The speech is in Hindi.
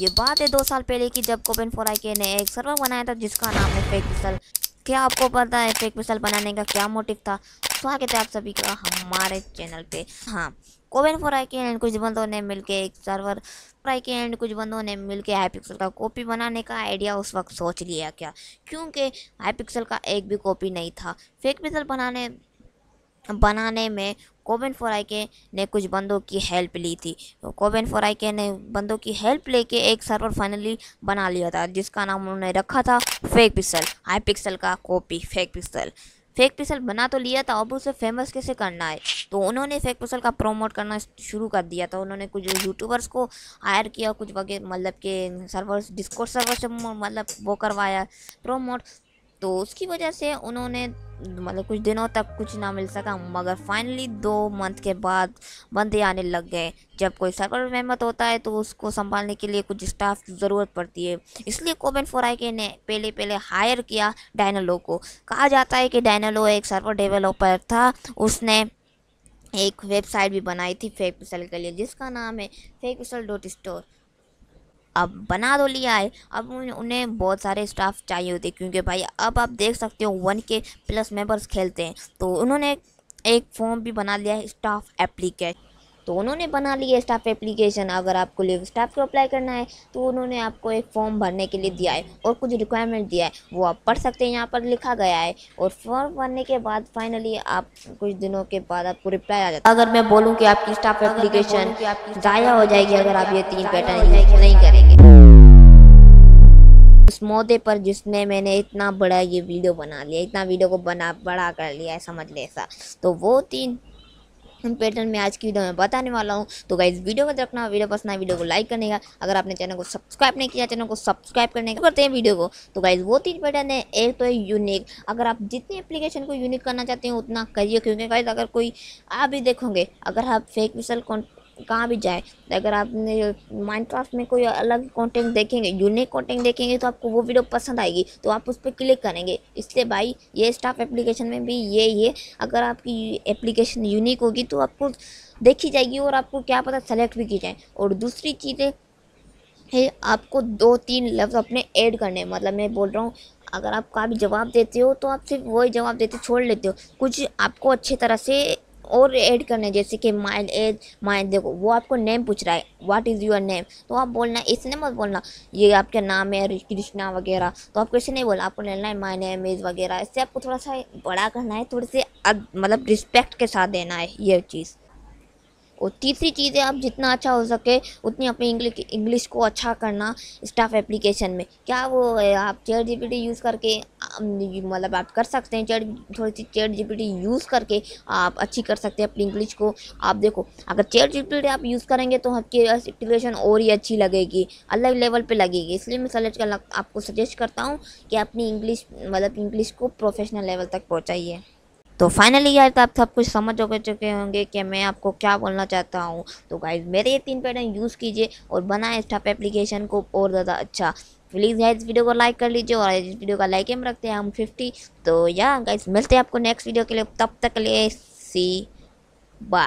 ये बात है दो साल पहले की जब आई के ने एक सर्वर बनाया था जिसका नाम है फेक मिसल क्या आपको पता है फेक मिसल बनाने का क्या मोटिव था स्वागत है आप सभी का हमारे चैनल पे हाँ कोबेन आई के एंड कुछ बंदों ने मिलके एक सर्वर फ्राई के एंड कुछ बंदों ने मिलके हाई पिक्सल का कॉपी बनाने का आइडिया उस वक्त सोच लिया क्या क्योंकि हाई पिक्सल का एक भी कॉपी नहीं था फेक पिक्सल बनाने बनाने में कोबेन फोराइके ने कुछ बंदों की हेल्प ली थी तो कोबेन फोराइके ने बंदों की हेल्प लेके एक सर्वर फाइनली बना लिया था जिसका नाम उन्होंने रखा था फेक पिक्सल हाई पिक्सल का copy fake pixel fake pixel बना तो लिया था अब उसे फेमस कैसे करना है तो उन्होंने फेक पिक्सल का प्रमोट करना शुरू कर दिया था उन्होंने कुछ यूट्यूबर्स को हायर किया कुछ वगैरह मतलब के सर्वर्स डिस्कोर्स सर्वर से मतलब वो करवाया प्रोमोट तो उसकी वजह से उन्होंने मतलब कुछ दिनों तक कुछ ना मिल सका मगर फाइनली दो मंथ के बाद बंदे आने लग गए जब कोई सर्वर मेहमत होता है तो उसको संभालने के लिए कुछ स्टाफ की ज़रूरत पड़ती है इसलिए कोबेन फोराइके ने पहले पहले हायर किया डायनलो को कहा जाता है कि डायनलो एक सर्वर डेवलपर था उसने एक वेबसाइट भी बनाई थी फेक पिसल के लिए जिसका नाम है फेक पिसल डॉट स्टोर अब बना दो तो लिया है अब उन्हें बहुत सारे स्टाफ चाहिए होते क्योंकि भाई अब आप देख सकते हो वन के प्लस मेंबर्स खेलते हैं तो उन्होंने एक फॉर्म भी बना लिया है स्टाफ एप्लीकेशन तो उन्होंने बना लिया स्टाफ एप्लीकेशन अगर आपको लिव स्टाफ को अप्लाई करना है तो उन्होंने आपको एक फॉर्म भरने के लिए दिया है और कुछ रिक्वायरमेंट दिया है वो आप पढ़ सकते हैं यहाँ पर लिखा गया है और फॉर्म भरने के बाद फाइनली आप कुछ दिनों के बाद आपको रिप्लाई आ जाता है अगर मैं बोलूँ कि आपकी स्टाफ एप्लीकेशन ज़ाया हो जाएगी अगर आप ये तीन पैटर्न नहीं करेंगे उस मौते पर जिसने मैंने इतना बड़ा ये वीडियो बना लिया इतना वीडियो को बना बड़ा कर लिया है समझ ले ऐसा तो वो तीन पैटर्न में आज की वीडियो में बताने वाला हूँ तो गाइज वीडियो में रखना वीडियो पसंद आए वीडियो को लाइक करने का अगर आपने चैनल को सब्सक्राइब नहीं किया चैनल को सब्सक्राइब करने का करते हैं वीडियो को तो गाइज वो तीन पैटर्न है एक तो है यूनिक अगर आप जितनी एप्लीकेशन को यूनिक करना चाहते हैं उतना करिए क्योंकि गाइज अगर कोई आप भी देखोगे अगर आप फेक मिसल कॉन्ट कहाँ भी जाए अगर आपने माइनक्राफ्ट में कोई अलग कंटेंट देखेंगे यूनिक कंटेंट देखेंगे तो आपको वो वीडियो पसंद आएगी तो आप उस पर क्लिक करेंगे इसलिए भाई ये स्टाफ एप्लीकेशन में भी ये ये अगर आपकी एप्लीकेशन यूनिक होगी तो आपको देखी जाएगी और आपको क्या पता सेलेक्ट भी की जाए और दूसरी चीज़ें है आपको दो तीन लफ्ज़ अपने ऐड करने हैं मतलब मैं बोल रहा हूँ अगर आप का भी जवाब देते हो तो आप सिर्फ वही जवाब देते छोड़ लेते हो कुछ आपको अच्छे तरह से और ऐड करने जैसे कि माइल एज माइल देखो वो आपको नेम पूछ रहा है व्हाट इज़ योर नेम तो आप बोलना इसने मत बोलना ये आपका नाम है कृष्णा वगैरह तो आपको इसे नहीं बोलना आपको लेना है माई नेम इज़ वगैरह इससे आपको थोड़ा सा बड़ा करना है थोड़े से मतलब रिस्पेक्ट के साथ देना है ये चीज़ और तीसरी चीज़ है आप जितना अच्छा हो सके उतनी अपनी इंग्लिश इंग्लिश को अच्छा करना स्टाफ एप्लीकेशन में क्या वो आप चेयर जीपीटी यूज़ करके मतलब आप कर सकते हैं चेयर थोड़ी सी चेयर जीपीटी यूज़ करके आप अच्छी कर सकते हैं अपनी इंग्लिश को आप देखो अगर चेयर जीपीटी आप यूज़ करेंगे तो आपकी एप्लीकेशन और ही अच्छी लगेगी अलग लेवल पर लगेगी इसलिए मैं सजेस्ट कर आपको सजेस्ट करता हूँ कि अपनी इंग्लिश मतलब इंग्लिश को प्रोफेशनल लेवल तक पहुँचाइए तो फाइनली यार तो आप सब कुछ समझ हो चुके होंगे कि मैं आपको क्या बोलना चाहता हूँ तो गाइज मेरे ये तीन पैटर्न यूज़ कीजिए और बनाए इस टाइप एप्लीकेशन को और ज़्यादा अच्छा प्लीज़ यार इस वीडियो को लाइक कर लीजिए और इस वीडियो का लाइक एम रखते हैं हम फिफ्टी तो या गाइज मिलते हैं आपको नेक्स्ट वीडियो के लिए तब तक ले लिए सी बाय